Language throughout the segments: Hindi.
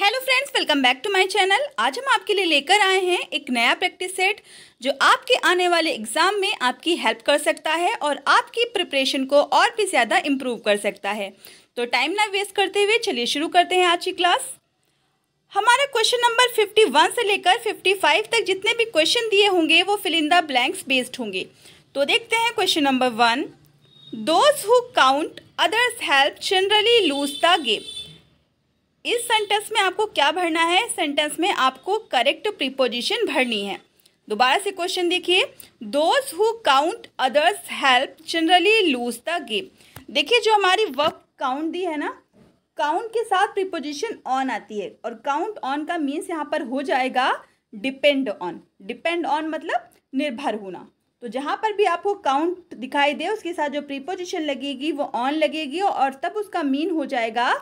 Hello friends welcome back to my channel आज हम आपके लिए लेकर आए हैं एक नया प्रैक्टिस सेट जो आपके आने वाले एग्जाम में आपकी हेल्प कर सकता है और आपकी प्रिपरेशन को और भी ज़्यादा इम्प्रूव कर सकता है तो टाइम ना वेस्ट करते हुए चलिए शुरू करते हैं आज की क्लास हमारा क्वेश्चन नंबर वन से लेकर फाइव तक जितने भी क्वेश्चन दिए होंगे वो फिलिंदा ब्लैंक्स बेस्ड होंगे तो देखते हैं question number one those who count others help generally lose the game इस सेंटेंस में आपको क्या भरना है सेंटेंस में आपको करेक्ट प्रीपोजिशन भरनी है दोबारा से क्वेश्चन देखिए those who count others help generally lose the game देखिए जो हमारी वर्क काउंट दी है ना काउंट के साथ प्रीपोजिशन ऑन आती है और काउंट ऑन का मीन्स यहाँ पर हो जाएगा डिपेंड ऑन डिपेंड ऑन मतलब निर्भर होना तो जहाँ पर भी आपको काउंट दिखाई दे उसके साथ जो प्रीपोजिशन लगेगी वो ऑन लगेगी और तब उसका मीन हो जाएगा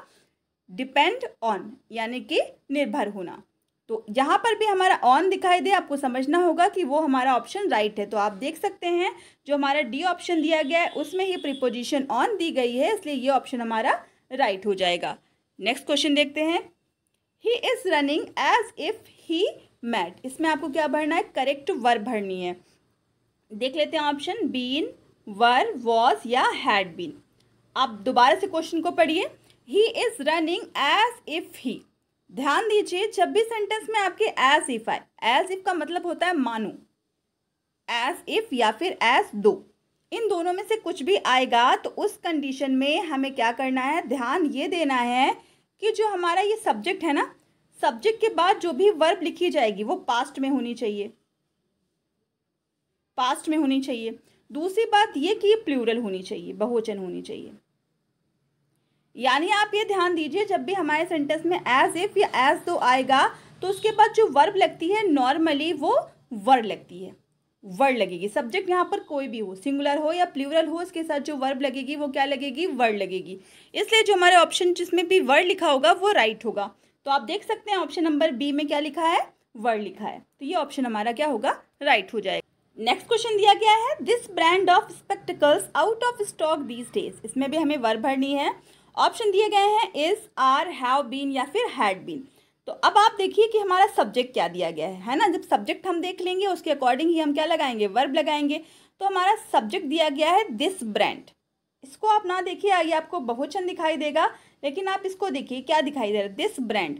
डिपेंड ऑन यानी कि निर्भर होना तो यहाँ पर भी हमारा ऑन दिखाई दे आपको समझना होगा कि वो हमारा ऑप्शन राइट है तो आप देख सकते हैं जो हमारा डी ऑप्शन दिया गया है उसमें ही प्रीपोजिशन ऑन दी गई है इसलिए ये ऑप्शन हमारा राइट हो जाएगा नेक्स्ट क्वेश्चन देखते हैं he is running as if he mat इसमें आपको क्या भरना है करेक्ट वर भरनी है देख लेते हैं ऑप्शन बीन वर वॉज या हैड बीन आप दोबारा से क्वेश्चन को पढ़िए he is running as if he ध्यान दीजिए जब भी सेंटेंस में आपके एज इफ आए एज इफ का मतलब होता है मानो एज इफ या फिर एज दो इन दोनों में से कुछ भी आएगा तो उस कंडीशन में हमें क्या करना है ध्यान ये देना है कि जो हमारा ये सब्जेक्ट है ना सब्जेक्ट के बाद जो भी वर्ब लिखी जाएगी वो पास्ट में होनी चाहिए पास्ट में होनी चाहिए दूसरी बात ये कि प्लूरल होनी चाहिए बहुवचन होनी चाहिए यानी आप ये ध्यान दीजिए जब भी हमारे सेंटेंस में एज इफ या एज दो आएगा तो उसके बाद जो वर्ब लगती है नॉर्मली वो वर्ड लगती है वर्ड लगेगी सब्जेक्ट यहाँ पर कोई भी हो सिंगुलर हो या प्लूरल हो उसके साथ जो वर्ब लगेगी वो क्या लगेगी वर्ड लगेगी इसलिए जो हमारे ऑप्शन जिसमें भी वर्ड लिखा होगा वो राइट right होगा तो आप देख सकते हैं ऑप्शन नंबर बी में क्या लिखा है वर्ड लिखा है तो ये ऑप्शन हमारा क्या होगा राइट right हो जाएगा नेक्स्ट क्वेश्चन दिया गया है this brand of spectacles out of stock these days इसमें भी हमें वर्ब भरनी है ऑप्शन दिए गए हैं इज़ आर हैव बीन या फिर हैड बीन तो अब आप देखिए कि हमारा सब्जेक्ट क्या दिया गया है है ना जब सब्जेक्ट हम देख लेंगे उसके अकॉर्डिंग ही हम क्या लगाएंगे वर्ब लगाएंगे तो हमारा सब्जेक्ट दिया गया है दिस ब्रांड इसको आप ना देखिए आइए आपको बहुचन दिखाई देगा लेकिन आप इसको देखिए क्या दिखाई दे रहा है this brand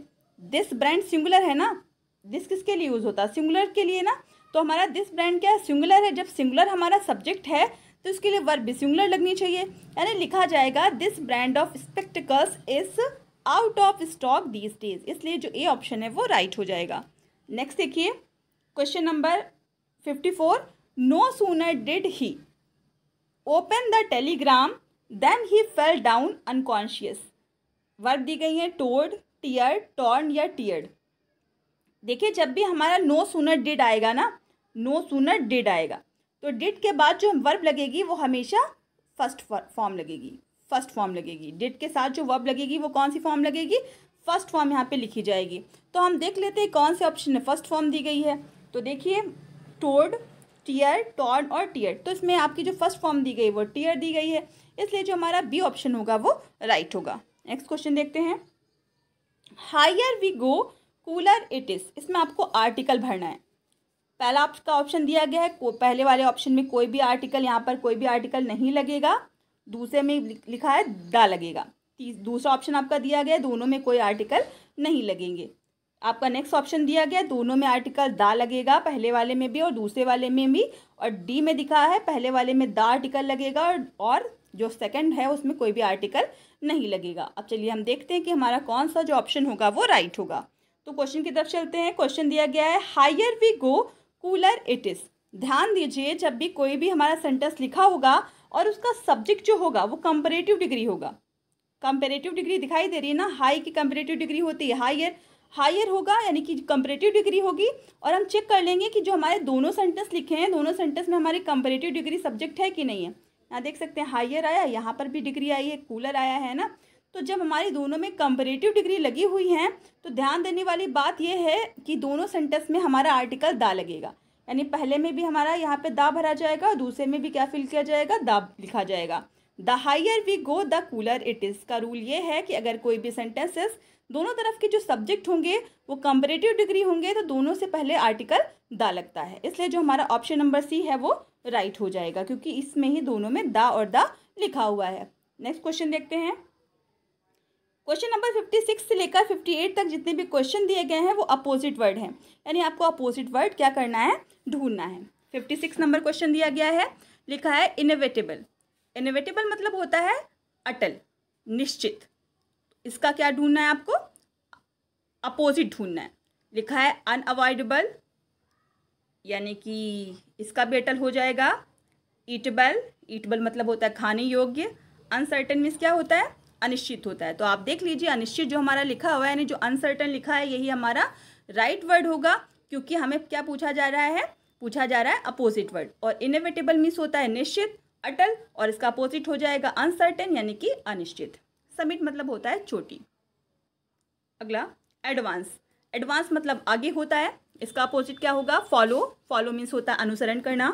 this brand singular है ना दिस किसके लिए यूज़ होता है सिंगुलर के लिए ना तो हमारा दिस ब्रांड क्या है सिंगुलर है जब सिंगुलर हमारा सब्जेक्ट है तो इसके लिए वर्ब सिंगुलर लगनी चाहिए यानी लिखा जाएगा this brand of spectacles is out of stock these days इसलिए जो ए ऑप्शन है वो राइट right हो जाएगा नेक्स्ट देखिए question number fifty four no sooner did he open the Telegram than he fell down unconscious verb दी गई है टोर्ड टीयर टॉर्न या टीयर्ड देखिए जब भी हमारा नो सूनर डिड आएगा ना नो सूनर डिड आएगा तो डिड के बाद जो वर्ब लगेगी वो हमेशा फर्स्ट फॉर्म लगेगी फर्स्ट फॉर्म लगेगी डिड के साथ जो वर्ब लगेगी वो कौन सी फॉर्म लगेगी फर्स्ट फॉर्म यहाँ पे लिखी जाएगी तो हम देख लेते हैं कौन से ऑप्शन में फर्स्ट फॉर्म दी गई है तो देखिए टोड टीयर टॉर्न और टीयर तो इसमें आपकी जो फर्स्ट फॉर्म दी गई वो टीयर दी गई है इसलिए जो हमारा बी ऑप्शन होगा वो राइट right होगा नेक्स्ट क्वेश्चन देखते हैं higher we go cooler it is इसमें आपको आर्टिकल भरना है पहला आपका ऑप्शन दिया गया है पहले वाले ऑप्शन में कोई भी आर्टिकल यहाँ पर कोई भी आर्टिकल नहीं लगेगा दूसरे में लिखा है दा लगेगा दूसरा ऑप्शन आपका दिया गया है दोनों में कोई आर्टिकल नहीं लगेंगे आपका नेक्स्ट ऑप्शन दिया गया दोनों में आर्टिकल दा लगेगा पहले वाले में भी और दूसरे वाले में भी और डी में दिखा है पहले वाले में द आर्टिकल लगेगा और, और जो सेकंड है उसमें कोई भी आर्टिकल नहीं लगेगा अब चलिए हम देखते हैं कि हमारा कौन सा जो ऑप्शन होगा वो राइट होगा तो क्वेश्चन की तरफ चलते हैं क्वेश्चन दिया गया है higher we go cooler it is ध्यान दीजिए जब भी कोई भी हमारा सेंटेंस लिखा होगा और उसका सब्जेक्ट जो होगा वो कंपेरेटिव डिग्री होगा कंपेरेटिव डिग्री दिखाई दे रही है ना हाई की कंपेरेटिव डिग्री होती है हाइयर हायर होगा यानी कि कंपेरेटिव डिग्री होगी और हम चेक कर लेंगे कि जो हमारे दोनों सेंटेंस लिखे हैं दोनों सेंटेंस में हमारी कंपेरेटिव डिग्री सब्जेक्ट है कि नहीं है यहाँ देख सकते हैं हायर आया यहाँ पर भी डिग्री आई है कूलर आया है ना तो जब हमारी दोनों में कंपेरेटिव डिग्री लगी हुई है तो ध्यान देने वाली बात यह है कि दोनों सेंटेंस में हमारा आर्टिकल दा लगेगा यानी पहले में भी हमारा यहाँ पे दा भरा जाएगा और दूसरे में भी क्या फिल किया जाएगा दा लिखा जाएगा the higher we go the cooler it is का रूल ये है कि अगर कोई भी सेंटेंसेस दोनों तरफ के जो सब्जेक्ट होंगे वो कंपेरेटिव डिग्री होंगे तो दोनों से पहले आर्टिकल दा लगता है इसलिए जो हमारा ऑप्शन नंबर सी है वो राइट हो जाएगा क्योंकि इसमें ही दोनों में दा और दा लिखा हुआ है नेक्स्ट क्वेश्चन देखते हैं क्वेश्चन नंबर फिफ्टी सिक्स से लेकर फिफ्टी एट तक जितने भी क्वेश्चन दिए गए हैं वो अपोजिट वर्ड हैं यानी आपको अपोजिट वर्ड क्या करना है ढूंढना है फिफ्टी सिक्स नंबर क्वेश्चन दिया गया है लिखा है इनोवेटेबल इनोवेटेबल मतलब होता है अटल निश्चित इसका क्या ढूंढना है आपको अपोजिट ढूंढना है लिखा है अनअवॉइडेबल यानी कि इसका भी अटल हो जाएगा ईटबल ईटबल मतलब होता है खाने योग्य अनसर्टन मीन्स क्या होता है अनिश्चित होता है तो आप देख लीजिए अनिश्चित जो हमारा लिखा हुआ है यानी जो अनसर्टन लिखा है यही हमारा राइट right वर्ड होगा क्योंकि हमें क्या पूछा जा रहा है पूछा जा रहा है अपोजिट वर्ड और इनोवेटेबल मीन्स होता है निश्चित अटल और इसका अपोजिट हो जाएगा अनसर्टेन यानी कि अनिश्चित समिट मतलब होता है छोटी अगला एडवांस एडवांस मतलब आगे होता है इसका अपोजिट क्या होगा फॉलो फॉलो मीन्स होता है अनुसरण करना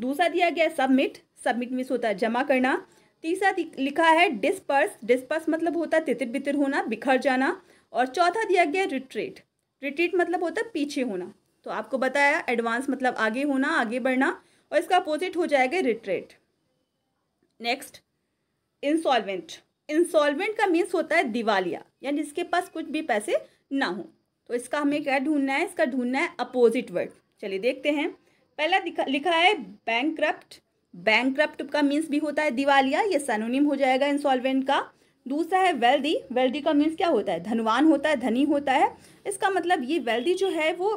दूसरा दिया गया सबमिट सबमिट मीन्स होता है जमा करना तीसरा लिखा है डिस्पर्स डिस्पर्स मतलब होता है तितर बितर होना बिखर जाना और चौथा दिया गया रिट्रीट रिट्रीट मतलब होता है पीछे होना तो आपको बताया एडवांस मतलब आगे होना आगे बढ़ना और इसका अपोजिट हो जाएगा रिट्रेट नेक्स्ट इंसॉल्वेंट इंसॉल्वेंट का मीन्स होता है दिवालिया यानी इसके पास कुछ भी पैसे ना हो तो इसका हमें क्या ढूंढना है इसका ढूंढना है अपोजिट वर्ड चलिए देखते हैं पहला लिखा है बैंक बैंक का मीन्स भी होता है दिवालिया ये सनोनिम हो जाएगा इंसॉल्वेंट का दूसरा है वेल्दी वेल्दी का मीन्स क्या होता है धनवान होता है धनी होता है इसका मतलब ये वेल्दी जो है वो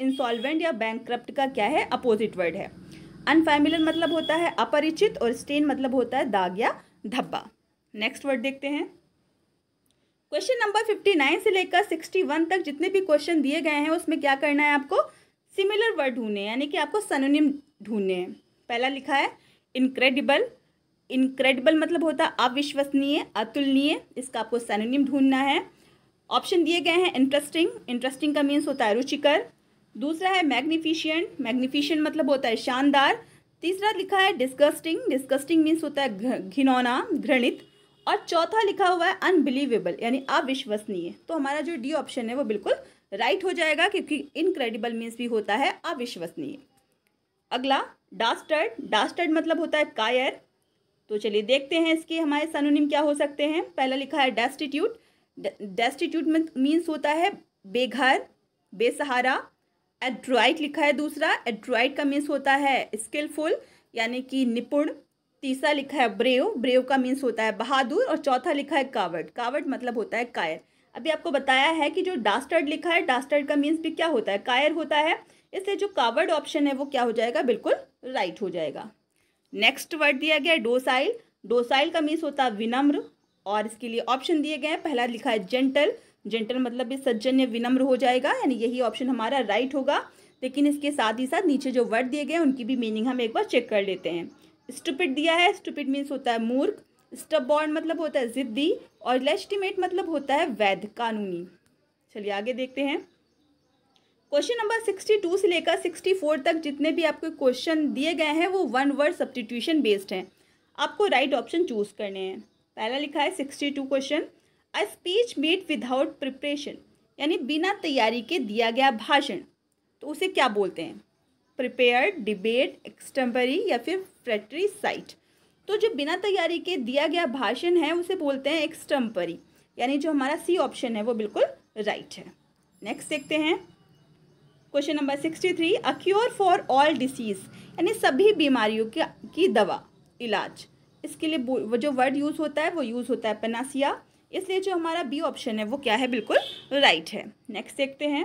इंसॉल्वेंट या बैंक का क्या है अपोजिट वर्ड है अनफैमिलर मतलब होता है अपरिचित और स्टेन मतलब होता है दाग या धब्बा नेक्स्ट वर्ड देखते हैं क्वेश्चन नंबर फिफ्टी नाइन से लेकर सिक्सटी वन तक जितने भी क्वेश्चन दिए गए हैं उसमें क्या करना है आपको सिमिलर वर्ड ढूंढने यानी कि आपको सनोनिम ढूंढने हैं पहला लिखा है इनक्रेडिबल इनक्रेडिबल मतलब होता है अविश्वसनीय अतुलनीय इसका आपको सैनोनिम ढूंढना है ऑप्शन दिए गए हैं इंटरेस्टिंग इंटरेस्टिंग का मीन्स होता है रुचिकर दूसरा है मैग्निफिशियंट मैग्निफिशियंट मतलब होता है शानदार तीसरा लिखा है डिस्गस्टिंग डिस्गस्टिंग मीन्स होता है घिनौना घृणित और चौथा लिखा हुआ है अनबिलीवेबल यानी अविश्वसनीय तो हमारा जो डी ऑप्शन है वो बिल्कुल राइट हो जाएगा क्योंकि इनक्रेडिबल मीन्स भी होता है अविश्वसनीय अगला डास्टर्ड डास्टर्ड मतलब होता है कायर तो चलिए देखते हैं इसके हमारे सनोनिम क्या हो सकते हैं पहला लिखा है डेस्टिट्यूट डेस्टिट्यूट मीन्स होता है बेघर बेसहारा एड्रॉइट लिखा है दूसरा एड्रॉइट का मीन्स होता है स्किलफुल यानी कि निपुण तीसरा लिखा है ब्रेव ब्रेव का मीन्स होता है बहादुर और चौथा लिखा है कावट कावट मतलब होता है कायर अभी आपको बताया है कि जो डास्टर्ड लिखा है डास्टर्ड का मीन्स भी क्या होता है कायर होता है इसलिए जो कावर्ड ऑप्शन है वो क्या हो जाएगा बिल्कुल राइट right हो जाएगा नेक्स्ट वर्ड दिया गया डोसाइल डोसाइल का मीन्स होता है विनम्र और इसके लिए ऑप्शन दिए गए हैं पहला लिखा है जेंटल जेंटल मतलब भी सज्जन विनम्र हो जाएगा यानी यही ऑप्शन हमारा राइट right होगा लेकिन इसके साथ ही साथ नीचे जो वर्ड दिए गए हैं उनकी भी मीनिंग हम एक बार चेक कर लेते हैं स्टुपिट दिया है स्टुपिट मीन्स होता है मूर्ख स्टबॉर्न मतलब होता है जिद्दी और लेस्टिमेट मतलब होता है वैध कानूनी चलिए आगे देखते हैं क्वेश्चन नंबर सिक्सटी टू से लेकर सिक्सटी फोर तक जितने भी आपको क्वेश्चन दिए गए हैं वो वन वर्ड सब्सटीट्यूशन बेस्ड हैं आपको राइट ऑप्शन चूज करने हैं पहला लिखा है sixty two question a speech made without preparation यानी बिना तैयारी के दिया गया भाषण तो उसे क्या बोलते हैं प्रिपेयर डिबेट एक्सटम्परी या फिर फ्रेटरी साइट तो जो बिना तैयारी के दिया गया भाषण है उसे बोलते हैं एक्सटम्परी यानी जो हमारा सी ऑप्शन है वो बिल्कुल राइट है नेक्स्ट देखते हैं question number sixty three a cure for all disease यानी सभी बीमारियों की, की दवा इलाज इसके लिए वो जो वर्ड यूज़ होता है वो यूज़ होता है पेनासिया इसलिए जो हमारा बी ऑप्शन है वो क्या है बिल्कुल राइट है नेक्स्ट देखते हैं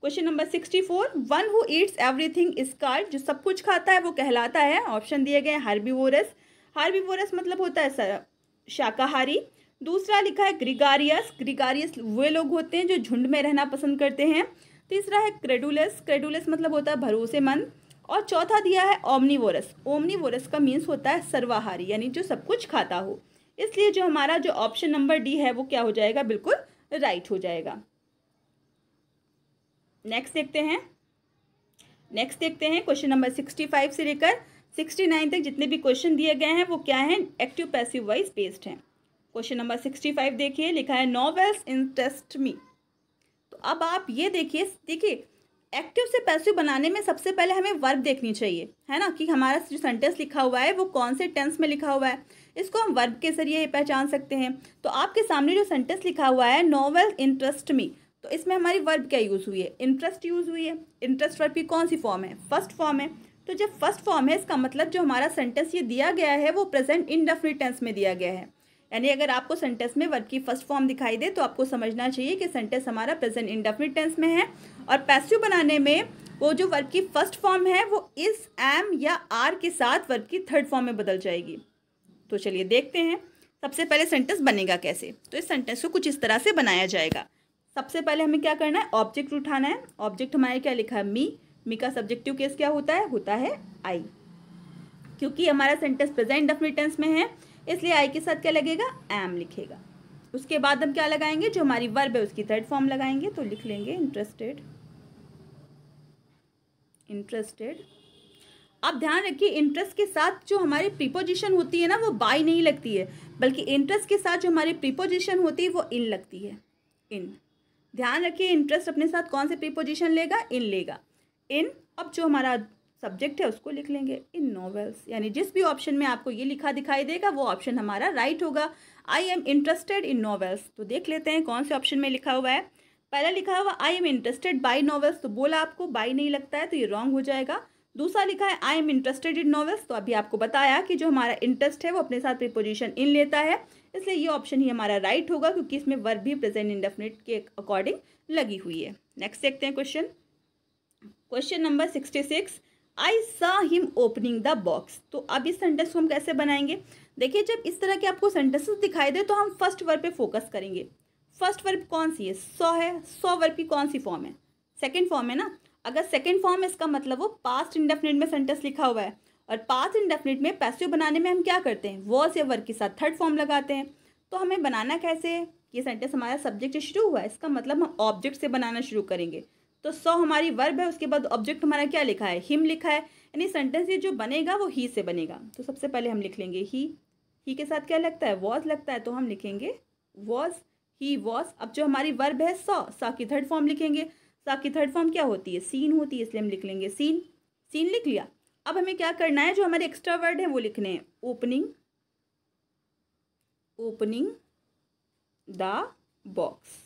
question number sixty four one who eats thing is called जो सब कुछ खाता है वो कहलाता है ऑप्शन दिए गए हार्बीवोरस हार्बीवोरस मतलब होता है सर शाकाहारी दूसरा लिखा है ग्रिगारियस ग्रिगारियस वे लोग होते हैं जो झुंड में रहना पसंद करते हैं तीसरा है क्रेडुलस क्रेडुलस मतलब होता है भरोसेमंद और चौथा दिया है ओमनीवोरस ओमनीवोरस का मीन्स होता है सर्वाहारी यानी जो सब कुछ खाता हो इसलिए जो हमारा जो ऑप्शन नंबर डी है वो क्या हो जाएगा बिल्कुल राइट हो जाएगा नेक्स्ट देखते हैं नेक्स्ट देखते हैं क्वेश्चन नंबर सिक्सटी फाइव से लेकर सिक्सटी नाइन तक जितने भी क्वेश्चन दिए गए हैं वो क्या हैं एक्टिव पैसिव वाइज बेस्ड हैं क्वेश्चन नंबर सिक्सटी फाइव देखिए लिखा है नॉवेल्स इंटरेस्ट मी अब आप ये देखिए देखिए एक्टिव से पैसिव बनाने में सबसे पहले हमें वर्ब देखनी चाहिए है ना कि हमारा जो सेंटेंस लिखा हुआ है वो कौन से टेंस में लिखा हुआ है इसको हम वर्ब के जरिए पहचान सकते हैं तो आपके सामने जो सेंटेंस लिखा हुआ है नॉवेल इंटरेस्ट मी तो इसमें हमारी वर्ब क्या यूज़ हुई है इंटरेस्ट यूज़ हुई है इंटरेस्ट वर्ब की कौन सी फॉर्म है फर्स्ट फॉर्म है तो जब फर्स्ट फॉर्म है इसका मतलब जो हमारा सेंटेंस ये दिया गया है वो प्रेजेंट इनडेफिनिट टेंस में दिया गया है यानी अगर आपको सेंटेंस में वर्ब की फर्स्ट फॉर्म दिखाई दे तो आपको समझना चाहिए कि सेंटेंस हमारा प्रेजेंट इंडेफिनिट टेंस में है और पैसिव बनाने में वो जो वर्ब की फर्स्ट फॉर्म है वो इस एम या आर के साथ वर्ब की थर्ड फॉर्म में बदल जाएगी तो चलिए देखते हैं सबसे पहले सेंटेंस बनेगा कैसे तो इस सेंटेंस को कुछ इस तरह से बनाया जाएगा सबसे पहले हमें क्या करना है ऑब्जेक्ट उठाना है ऑब्जेक्ट हमारे क्या लिखा है मी मी का सब्जेक्टिव केस क्या होता है होता है आई क्योंकि हमारा सेंटेंस प्रेजेंट टेंस में है इसलिए आई के साथ क्या लगेगा एम लिखेगा उसके बाद हम क्या लगाएंगे जो हमारी वर्ब है उसकी थर्ड फॉर्म लगाएंगे तो लिख लेंगे इंटरेस्टेड इंटरेस्टेड अब ध्यान रखिए इंटरेस्ट के साथ जो हमारी प्रीपोजिशन होती है ना वो बाई नहीं लगती है बल्कि इंटरेस्ट के साथ जो हमारी प्रीपोजिशन होती है वो इन लगती है इन ध्यान रखिए इंटरेस्ट अपने साथ कौन से प्रीपोजिशन लेगा इन लेगा इन अब जो हमारा सब्जेक्ट है उसको लिख लेंगे इन नॉवेल्स यानी जिस भी ऑप्शन में आपको ये लिखा दिखाई देगा वो ऑप्शन हमारा राइट होगा I am interested in novels तो देख लेते हैं कौन से ऑप्शन में लिखा हुआ है पहला लिखा हुआ I am interested by novels तो बोला आपको बाई नहीं लगता है तो ये रॉन्ग हो जाएगा दूसरा लिखा है I am interested in novels तो अभी आपको बताया कि जो हमारा इंटरेस्ट है वो अपने साथ प्रिपोजिशन इन लेता है इसलिए ये ऑप्शन ही हमारा राइट right होगा क्योंकि इसमें वर्ब भी प्रेजेंट इंडेफिनेट के अकॉर्डिंग लगी हुई है नेक्स्ट देखते हैं question question number sixty six I saw him opening the box तो अब इस सेंटेंस को हम कैसे बनाएंगे देखिए जब इस तरह के आपको सेंटेंसेस दिखाई दे तो हम फर्स्ट वर्ब पे फोकस करेंगे फर्स्ट वर्ब कौन सी है सौ है सौ वर्ब की कौन सी फॉर्म है सेकेंड फॉर्म है ना अगर सेकेंड फॉर्म है इसका मतलब वो पास्ट इंडेफिनिट में सेंटेंस लिखा हुआ है और पास्ट इंडेफिनिट में पैसिव बनाने में हम क्या करते हैं वॉज या वर्ग के साथ थर्ड फॉर्म लगाते हैं तो हमें बनाना कैसे है ये सेंटेंस हमारा सब्जेक्ट से शुरू हुआ है इसका मतलब हम ऑब्जेक्ट से बनाना शुरू करेंगे तो सौ हमारी वर्ब है उसके बाद ऑब्जेक्ट हमारा क्या लिखा है हिम लिखा है यानी सेंटेंस ये जो बनेगा वो ही से बनेगा तो सबसे पहले हम लिख लेंगे ही ही के साथ क्या लगता है वॉज लगता है तो हम लिखेंगे वॉज ही वॉज अब जो हमारी वर्ब है सौ सा की थर्ड फॉर्म लिखेंगे सा की थर्ड फॉर्म क्या होती है सीन होती है इसलिए हम लिख लेंगे सीन सीन लिख लिया अब हमें क्या करना है जो हमारे एक्स्ट्रा वर्ड है वो लिखने हैं ओपनिंग ओपनिंग द बॉक्स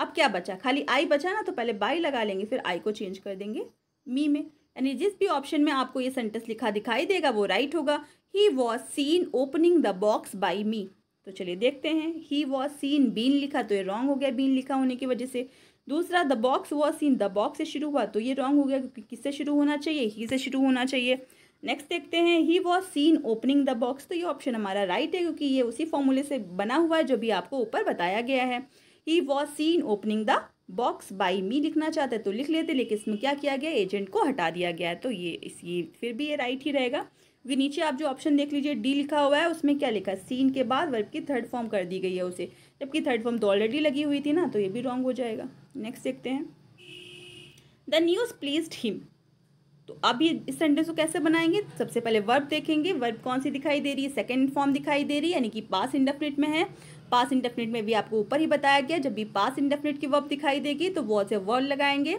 अब क्या बचा खाली आई बचा ना तो पहले बाई लगा लेंगे फिर आई को चेंज कर देंगे मी में यानी जिस भी ऑप्शन में आपको ये सेंटेंस लिखा दिखाई देगा वो राइट होगा he was seen opening the box by me तो चलिए देखते हैं ही वॉज सीन बीन लिखा तो ये रॉन्ग हो गया बीन लिखा होने की वजह से दूसरा the box was seen the box से शुरू हुआ तो ये रॉन्ग हो गया क्योंकि किससे शुरू होना चाहिए ही से शुरू होना चाहिए नेक्स्ट देखते हैं he was seen opening the box तो ये ऑप्शन हमारा राइट है क्योंकि ये उसी फॉर्मूले से बना हुआ है जो भी आपको ऊपर बताया गया है he was seen opening the box by me लिखना चाहते तो लिख लेते लेकिन इसमें क्या किया गया एजेंट को हटा दिया गया है तो ये इस ये फिर भी ये राइट ही रहेगा भी नीचे आप जो ऑप्शन देख लीजिए डी लिखा हुआ है उसमें क्या लिखा सीन के बाद वर्ब की थर्ड फॉर्म कर दी गई है उसे जबकि थर्ड फॉर्म तो ऑलरेडी लगी हुई थी ना तो ये भी रॉन्ग हो जाएगा नेक्स्ट देखते हैं द न्यूज़ प्लीज्ड हिम तो अब ये इस सेंटेंस को कैसे बनाएंगे सबसे पहले वर्ब देखेंगे वर्ब कौन सी दिखाई दे रही है सेकेंड फॉर्म दिखाई दे रही है यानी कि पास इंडफिनिट में है पास इंडेफिनिट में भी आपको ऊपर ही बताया गया जब भी पास इंडेफिनिट की वर्ब दिखाई देगी तो वॉज या वर्ड लगाएंगे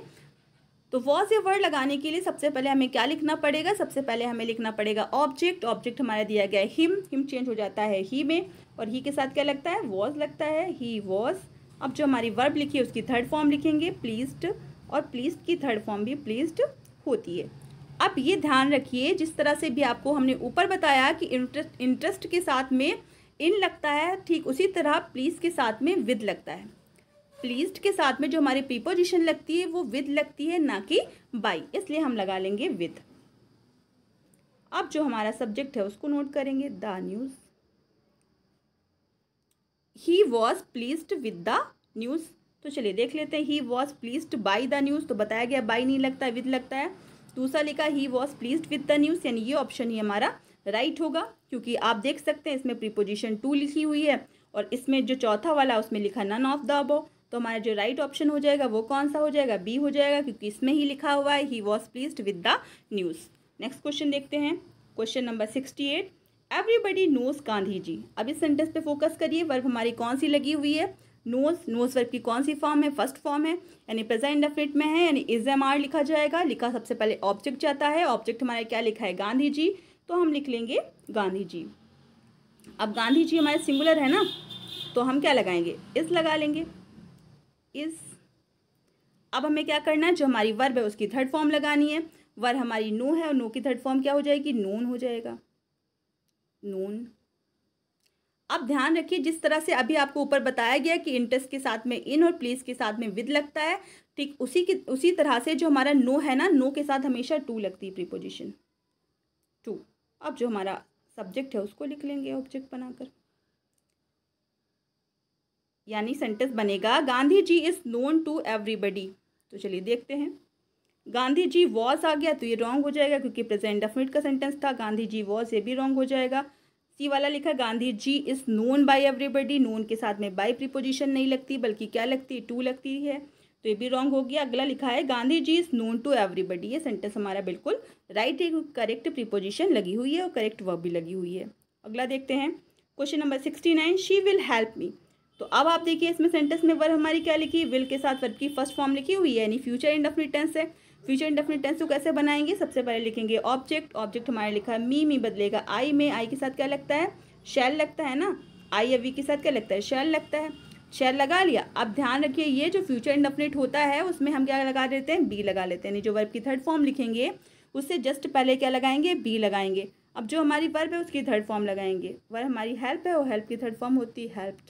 तो वॉज या वर्ड लगाने के लिए सबसे पहले हमें क्या लिखना पड़ेगा सबसे पहले हमें लिखना पड़ेगा ऑब्जेक्ट ऑब्जेक्ट हमारा दिया गया हिम हिम चेंज हो जाता है ही में और ही के साथ क्या लगता है वॉज लगता है ही वॉज अब जो हमारी वर्ब लिखी है उसकी थर्ड फॉर्म लिखेंगे प्लीज्ड और प्लीज्ड की थर्ड फॉर्म भी प्लीज्ड होती है अब ये ध्यान रखिए जिस तरह से भी आपको हमने ऊपर बताया कि इंटरेस्ट इंटरेस्ट के साथ में इन लगता है ठीक उसी तरह प्लीज़ के साथ में विद लगता है प्लीज्ड के साथ में जो हमारी प्रीपोजिशन लगती है वो विद लगती है ना कि बाई इसलिए हम लगा लेंगे विद अब जो हमारा सब्जेक्ट है उसको नोट करेंगे the news he was pleased with the news तो चलिए देख लेते हैं he was pleased by the news तो बताया गया बाई नहीं लगता विद लगता है दूसरा लिखा he was pleased with the news यानी ये ऑप्शन ही हमारा राइट होगा क्योंकि आप देख सकते हैं इसमें प्रीपोजिशन टू लिखी हुई है और इसमें जो चौथा वाला उसमें लिखा नन ऑफ द अबो तो हमारा जो राइट right ऑप्शन हो जाएगा वो कौन सा हो जाएगा बी हो जाएगा क्योंकि इसमें ही लिखा हुआ है he was pleased with the news next question देखते हैं question number sixty eight everybody knows Gandhi ji अब इस सेंटेंस पे फोकस करिए वर्ब हमारी कौन सी लगी हुई है नोज नोज वर्ब की कौन सी फॉर्म है फर्स्ट फॉर्म है यानी प्रेजेंट डेफिनेट में है यानी इज एम आर लिखा जाएगा लिखा सबसे पहले ऑब्जेक्ट जाता है ऑब्जेक्ट हमारा क्या लिखा है गांधी जी तो हम लिख लेंगे गांधी जी अब गांधी जी हमारे सिंगुलर है ना तो हम क्या लगाएंगे इस लगा लेंगे इस अब हमें क्या करना है जो हमारी वर्ब है उसकी थर्ड फॉर्म लगानी है वर हमारी नो है और नो की थर्ड फॉर्म क्या हो जाएगी नून हो जाएगा नून अब ध्यान रखिए जिस तरह से अभी आपको ऊपर बताया गया कि इंटरेस्ट के साथ में इन और प्लीज के साथ में विद लगता है ठीक उसी की उसी तरह से जो हमारा नो है ना नो के साथ हमेशा टू लगती है प्रीपोजिशन टू अब जो हमारा सब्जेक्ट है उसको लिख लेंगे ऑब्जेक्ट बनाकर यानी सेंटेंस बनेगा Gandhi ji is known to everybody तो चलिए देखते हैं गांधी जी वॉज आ गया तो ये रॉन्ग हो जाएगा क्योंकि प्रेजेंट डेफिनेट का सेंटेंस था गांधी जी वॉज ये भी रॉन्ग हो जाएगा सी वाला लिखा Gandhi ji is known by everybody known के साथ में बाय प्रीपोजिशन नहीं लगती बल्कि क्या लगती टू लगती है तो ये भी रॉन्ग हो गया अगला लिखा है Gandhi ji is known to everybody ये सेंटेंस हमारा बिल्कुल राइट करेक्ट प्रीपोजिशन लगी हुई है और करेक्ट वर्ब भी लगी हुई है अगला देखते हैं question number sixty nine she will help me तो अब आप देखिए इसमें सेंटेंस में वर्ब हमारी क्या लिखी विल के साथ वर्ब की फर्स्ट फॉर्म लिखी हुई है यानी फ्यूचर इंडेफिनिट टेंस है फ्यूचर इंडेफिनिट टेंस को कैसे बनाएंगे सबसे पहले लिखेंगे ऑब्जेक्ट ऑब्जेक्ट हमारे लिखा है मी मी बदलेगा आई में आई के साथ क्या लगता है शैल लगता है ना आई अवी के साथ क्या लगता है शैल लगता है शेयर लगा लिया अब ध्यान रखिए ये जो फ्यूचर इंडफिनिट होता है उसमें हम क्या लगा देते हैं बी लगा लेते हैं जो वर्ब की थर्ड फॉर्म लिखेंगे उससे जस्ट पहले क्या लगाएंगे बी लगाएंगे अब जो हमारी वर्ब है उसकी थर्ड फॉर्म लगाएंगे वर हमारी हेल्प है वो हेल्प की थर्ड फॉर्म होती है helped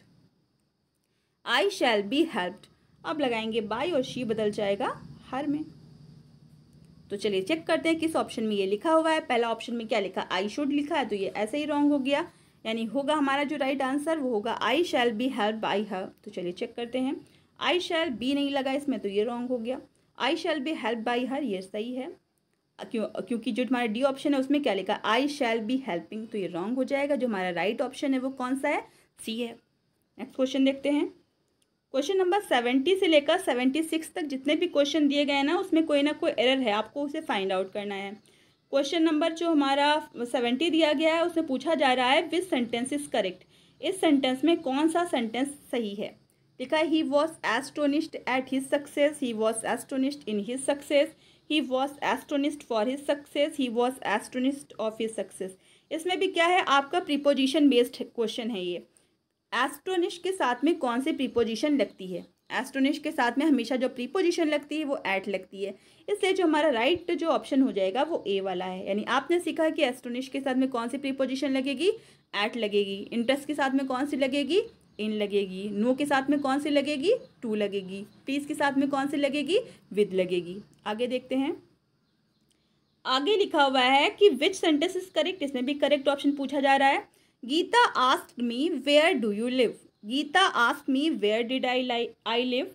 I shall be helped अब लगाएंगे बाई और शी बदल जाएगा हर में तो चलिए चेक करते हैं किस ऑप्शन में ये लिखा हुआ है पहला ऑप्शन में क्या लिखा आई शुड लिखा है तो ये ऐसे ही रॉन्ग हो गया यानी होगा हमारा जो राइट आंसर वो होगा I shall be help by her तो चलिए चेक करते हैं आई शैल बी नहीं लगा इसमें तो ये रॉन्ग हो गया I shall be help by her ये सही है क्यों क्योंकि जो हमारा डी ऑप्शन है उसमें क्या लिखा आई शैल बी हेल्पिंग तो ये रॉन्ग हो जाएगा जो हमारा राइट right ऑप्शन है वो कौन सा है सी है नेक्स्ट क्वेश्चन देखते हैं क्वेश्चन नंबर सेवेंटी से लेकर सेवेंटी सिक्स तक जितने भी क्वेश्चन दिए गए हैं ना उसमें कोई ना कोई एरर है आपको उसे फाइंड आउट करना है क्वेश्चन नंबर जो हमारा सेवेंटी दिया गया है उसमें पूछा जा रहा है विस सेंटेंस इज करेक्ट इस सेंटेंस में कौन सा सेंटेंस सही है लिखा he was astonished at his success he was astonished in his success he was astonished for his success he was astonished of his success इसमें भी क्या है आपका प्रीपोजिशन बेस्ड क्वेश्चन है ये एस्टोनिश के साथ में कौन सी प्रीपोजिशन लगती है एस्टोनिश के साथ में हमेशा जो प्रीपोजिशन लगती है वो ऐट लगती है इसलिए जो हमारा राइट right जो ऑप्शन हो जाएगा वो ए वाला है यानी आपने सीखा कि एस्टोनिश के साथ में कौन सी प्रीपोजिशन लगेगी ऐट लगेगी इंटरेस्ट के साथ में कौन सी लगेगी इन लगेगी नो के साथ में कौन सी लगेगी टू लगेगी प्लीज़ के साथ में कौन सी लगेगी विद लगेगी आगे देखते हैं आगे लिखा हुआ है कि विच सेंटेंस इज करेक्ट इसमें भी करेक्ट ऑप्शन पूछा जा रहा है Gita asked me where do you live Gita asked me where did I, li I live.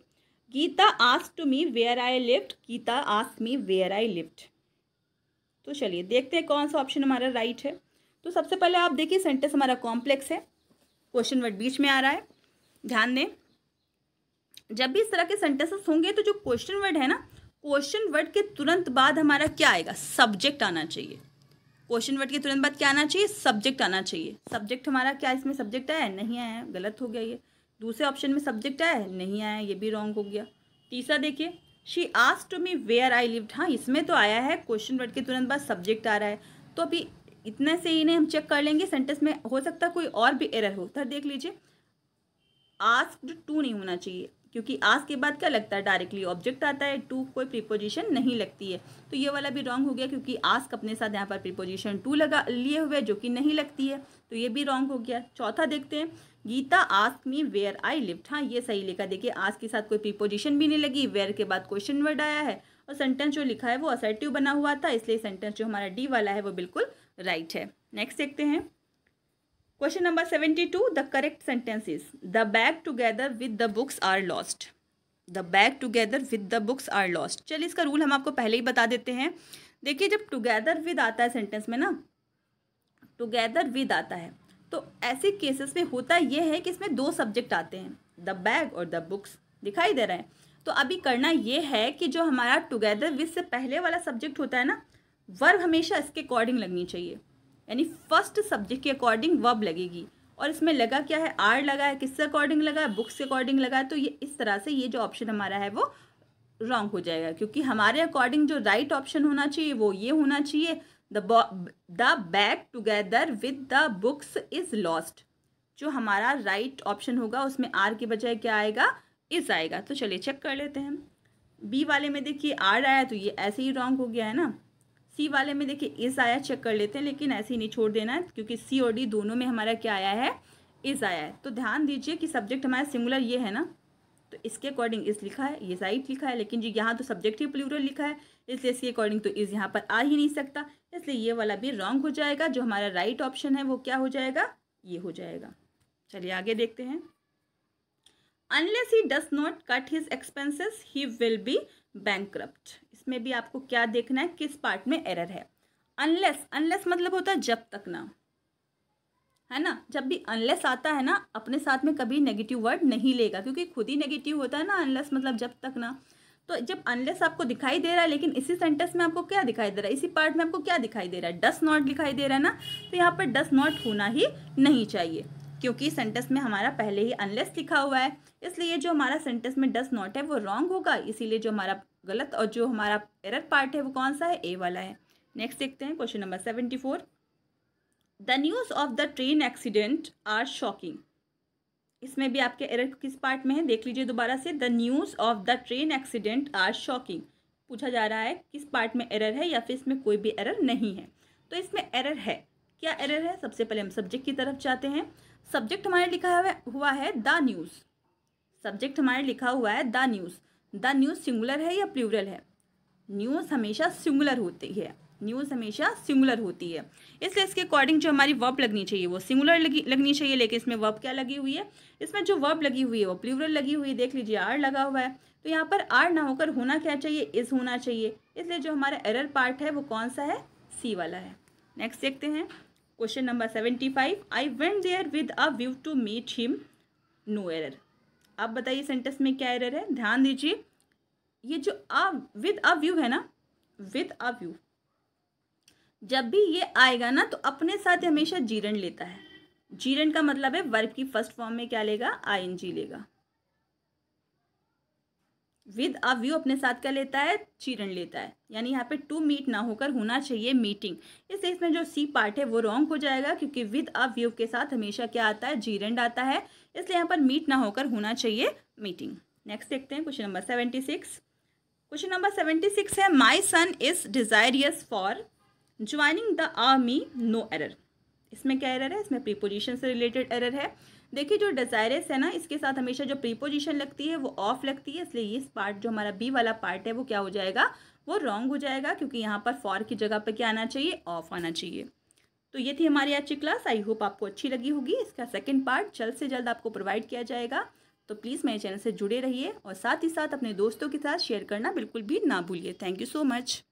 Gita asked to me where I lived. Gita asked me where I lived. तो चलिए देखते हैं कौन सा ऑप्शन हमारा राइट है तो सबसे पहले आप देखिए सेंटेंस हमारा कॉम्प्लेक्स है क्वेश्चन वर्ड बीच में आ रहा है ध्यान दें जब भी इस तरह के सेंटेंसेस होंगे तो जो क्वेश्चन वर्ड है ना क्वेश्चन वर्ड के तुरंत बाद हमारा क्या आएगा सब्जेक्ट आना चाहिए क्वेश्चन वर्ड के तुरंत बाद क्या आना चाहिए सब्जेक्ट आना चाहिए सब्जेक्ट हमारा क्या इसमें सब्जेक्ट आया नहीं आया गलत हो गया ये दूसरे ऑप्शन में सब्जेक्ट आया है नहीं आया ये भी रॉन्ग हो गया तीसरा देखिए she asked to me where I lived हाँ इसमें तो आया है क्वेश्चन वर्ड के तुरंत बाद सब्जेक्ट आ रहा है तो अभी इतना से ही नहीं हम चेक कर लेंगे सेंटेंस में हो सकता है कोई और भी एरर हो तो देख लीजिए आस्क्ड टू नहीं होना चाहिए क्योंकि आज के बाद क्या लगता है डायरेक्टली ऑब्जेक्ट आता है टू कोई प्रीपोजिशन नहीं लगती है तो ये वाला भी रॉन्ग हो गया क्योंकि आस्क अपने साथ यहाँ पर प्रीपोजिशन टू लगा लिए हुए जो कि नहीं लगती है तो ये भी रॉन्ग हो गया चौथा देखते हैं Gita asked me where I lived हाँ ये सही लिखा देखिए आज के साथ कोई प्रीपोजिशन भी नहीं लगी वेयर के बाद क्वेश्चन वर्ड आया है और सेंटेंस जो लिखा है वो असर्टिव बना हुआ था इसलिए सेंटेंस जो हमारा डी वाला है वो बिल्कुल राइट है नेक्स्ट देखते हैं question number seventy two the correct sentence is the bag together with the books are lost the bag together with the books are lost चलिए इसका रूल हम आपको पहले ही बता देते हैं देखिए जब टुगेदर विद आता है सेंटेंस में ना टुगेदर विद आता है तो ऐसे केसेस में होता यह है कि इसमें दो सब्जेक्ट आते हैं द बैग और द बुक्स दिखाई दे रहे हैं तो अभी करना ये है कि जो हमारा टुगेदर विद से पहले वाला सब्जेक्ट होता है ना वर्ब हमेशा इसके अकॉर्डिंग लगनी चाहिए यानी फर्स्ट सब्जेक्ट के अकॉर्डिंग वर्ब लगेगी और इसमें लगा क्या है आर लगा है किससे अकॉर्डिंग लगा है बुक्स के अकॉर्डिंग लगा है तो ये इस तरह से ये जो ऑप्शन हमारा है वो रॉन्ग हो जाएगा क्योंकि हमारे अकॉर्डिंग जो राइट right ऑप्शन होना चाहिए वो ये होना चाहिए the the bag together with the books is lost जो हमारा राइट right ऑप्शन होगा उसमें आर के बजाय क्या आएगा इस आएगा तो चलिए चेक कर लेते हैं बी वाले में देखिए आर आया तो ये ऐसे ही रॉन्ग हो गया है ना सी वाले में देखिए इस आया चेक कर लेते हैं लेकिन ऐसे ही नहीं छोड़ देना है क्योंकि सी और डी दोनों में हमारा क्या आया है इस आया है तो ध्यान दीजिए कि सब्जेक्ट हमारा सिमुलर ये है ना तो इसके अकॉर्डिंग इस लिखा है ये साइट लिखा है लेकिन जी यहाँ तो सब्जेक्ट ही प्लूरल लिखा है इसलिए इसके अकॉर्डिंग तो इस यहाँ पर आ ही नहीं सकता इसलिए ये वाला भी रॉन्ग हो जाएगा जो हमारा राइट right ऑप्शन है वो क्या हो जाएगा ये हो जाएगा चलिए आगे देखते हैं unless he does not cut his expenses he will be bank इसमें भी आपको क्या देखना है किस पार्ट में एरर है अनलेस अनलेस मतलब होता है जब तक ना है ना जब भी अनलेस आता है ना अपने साथ में कभी नेगेटिव वर्ड नहीं लेगा क्योंकि खुद ही नेगेटिव होता है ना अनलेस मतलब जब तक ना तो जब अनलेस आपको दिखाई दे रहा है लेकिन इसी सेंटेंस में आपको क्या दिखाई दे रहा है इसी पार्ट में आपको क्या दिखाई दे रहा है डस नॉट दिखाई दे रहा है ना तो यहाँ पर डस नॉट होना ही नहीं चाहिए क्योंकि सेंटेंस में हमारा पहले ही अनलेस लिखा हुआ है इसलिए जो हमारा सेंटेंस में डस नॉट है वो रॉन्ग होगा इसीलिए जो हमारा गलत और जो हमारा एरर पार्ट है वो कौन सा है ए वाला है नेक्स्ट देखते हैं question number seventy four the news of the train accident are shocking इसमें भी आपके एरर किस पार्ट में है देख लीजिए दोबारा से the news of the train accident are shocking पूछा जा रहा है किस पार्ट में एरर है या फिर इसमें कोई भी एरर नहीं है तो इसमें एरर है क्या एरर है सबसे पहले हम सब्जेक्ट की तरफ जाते हैं सब्जेक्ट हमारे लिखा हुआ है द न्यूज़ सब्जेक्ट हमारे लिखा हुआ है the news the news singular है या प्लूरल है न्यूज़ हमेशा सिंगुलर होती है न्यूज़ हमेशा सिंगुलर होती है इसलिए इसके अकॉर्डिंग जो हमारी वर्ब लगनी चाहिए वो सिंगुलर लगी लगनी चाहिए लेकिन इसमें वर्ब क्या लगी हुई है इसमें जो वर्ब लगी हुई है वो प्लूरल लगी हुई है देख लीजिए आर लगा हुआ है तो यहाँ पर आर ना होकर होना क्या चाहिए इज़ होना चाहिए इसलिए जो हमारा एरर पार्ट है वो कौन सा है सी वाला है नेक्स्ट देखते हैं question number seventy five I went there with a view to meet him no error अब बताइए सेंटेंस में क्या एरर है ध्यान दीजिए ये जो अ विद अ व्यू है ना विद अ व्यू जब भी ये आएगा ना तो अपने साथ हमेशा जीरण लेता है जीरण का मतलब है वर्ब की फर्स्ट फॉर्म में क्या लेगा जी लेगा विद अ व्यू अपने साथ क्या लेता है चिरण लेता है यानी यहाँ पे टू मीट ना होकर होना चाहिए मीटिंग इस इसमें में जो सी पार्ट है वो रॉन्ग हो जाएगा क्योंकि विद अ व्यू के साथ हमेशा क्या आता है जीरेंड आता है इसलिए यहाँ पर मीट ना होकर होना चाहिए मीटिंग नेक्स्ट देखते हैं question number seventy six question number seventy six है my son is desirous for joining the army no error इसमें क्या एरर है इसमें प्रीपोजिशन से रिलेटेड एरर है देखिए जो डिजायरस है ना इसके साथ हमेशा जो प्रीपोजिशन लगती है वो ऑफ लगती है इसलिए इस पार्ट जो हमारा बी वाला पार्ट है वो क्या हो जाएगा वो रॉन्ग हो जाएगा क्योंकि यहाँ पर फॉर की जगह पर क्या आना चाहिए ऑफ आना चाहिए तो ये थी हमारी आज की क्लास आई होप आपको अच्छी लगी होगी इसका सेकेंड पार्ट जल्द से जल्द आपको प्रोवाइड किया जाएगा तो प्लीज़ मेरे चैनल से जुड़े रहिए और साथ ही साथ अपने दोस्तों के साथ शेयर करना बिल्कुल भी ना भूलिए थैंक यू सो मच